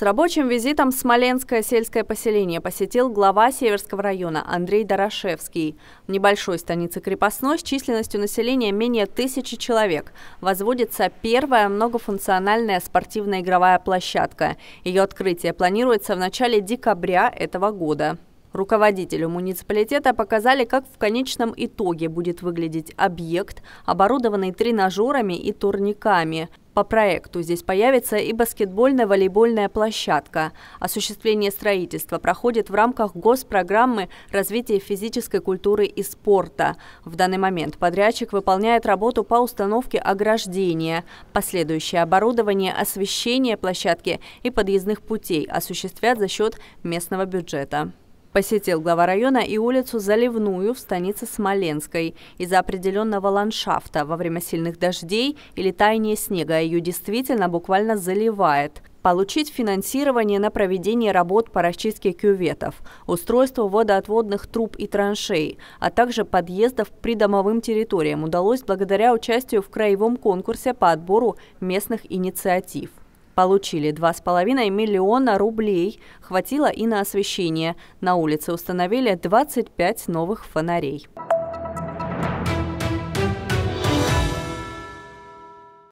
С рабочим визитом Смоленское сельское поселение посетил глава Северского района Андрей Дорошевский. В небольшой станице Крепостной с численностью населения менее тысячи человек возводится первая многофункциональная спортивно-игровая площадка. Ее открытие планируется в начале декабря этого года. Руководителю муниципалитета показали, как в конечном итоге будет выглядеть объект, оборудованный тренажерами и турниками. По проекту здесь появится и баскетбольная, волейбольная площадка. Осуществление строительства проходит в рамках госпрограммы развития физической культуры и спорта. В данный момент подрядчик выполняет работу по установке ограждения. Последующее оборудование, освещение площадки и подъездных путей осуществят за счет местного бюджета. Посетил глава района и улицу Заливную в станице Смоленской. Из-за определенного ландшафта во время сильных дождей или таяния снега ее действительно буквально заливает. Получить финансирование на проведение работ по расчистке кюветов, устройству водоотводных труб и траншей, а также подъездов к придомовым территориям удалось благодаря участию в краевом конкурсе по отбору местных инициатив. Получили 2,5 миллиона рублей. Хватило и на освещение. На улице установили 25 новых фонарей.